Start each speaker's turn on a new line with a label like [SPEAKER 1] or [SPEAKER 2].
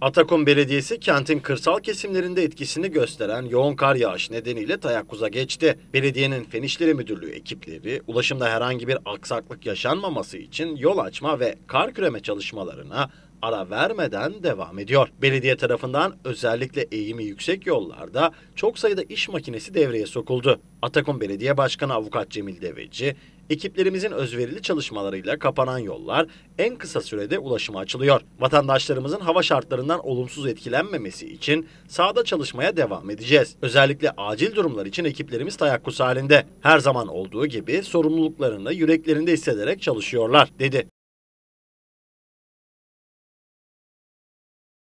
[SPEAKER 1] Atakum Belediyesi kentin kırsal kesimlerinde etkisini gösteren yoğun kar yağışı nedeniyle tayakkuza geçti. Belediyenin Fen İşleri Müdürlüğü ekipleri ulaşımda herhangi bir aksaklık yaşanmaması için yol açma ve kar küreme çalışmalarına ara vermeden devam ediyor. Belediye tarafından özellikle eğimi yüksek yollarda çok sayıda iş makinesi devreye sokuldu. Atakum Belediye Başkanı Avukat Cemil Deveci, ekiplerimizin özverili çalışmalarıyla kapanan yollar en kısa sürede ulaşıma açılıyor. Vatandaşlarımızın hava şartlarından olumsuz etkilenmemesi için sahada çalışmaya devam edeceğiz. Özellikle acil durumlar için ekiplerimiz tayakkuz halinde. Her zaman olduğu gibi sorumluluklarını yüreklerinde hissederek çalışıyorlar, dedi.